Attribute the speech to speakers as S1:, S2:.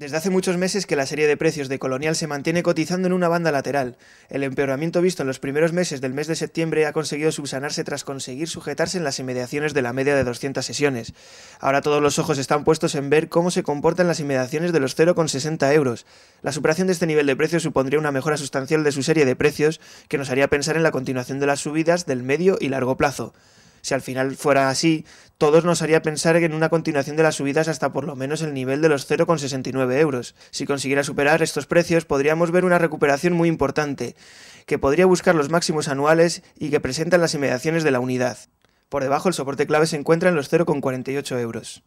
S1: Desde hace muchos meses que la serie de precios de Colonial se mantiene cotizando en una banda lateral. El empeoramiento visto en los primeros meses del mes de septiembre ha conseguido subsanarse tras conseguir sujetarse en las inmediaciones de la media de 200 sesiones. Ahora todos los ojos están puestos en ver cómo se comportan las inmediaciones de los 0,60 euros. La superación de este nivel de precios supondría una mejora sustancial de su serie de precios que nos haría pensar en la continuación de las subidas del medio y largo plazo si al final fuera así, todos nos haría pensar en una continuación de las subidas hasta por lo menos el nivel de los 0,69 euros. Si consiguiera superar estos precios, podríamos ver una recuperación muy importante, que podría buscar los máximos anuales y que presentan las inmediaciones de la unidad. Por debajo el soporte clave se encuentra en los 0,48 euros.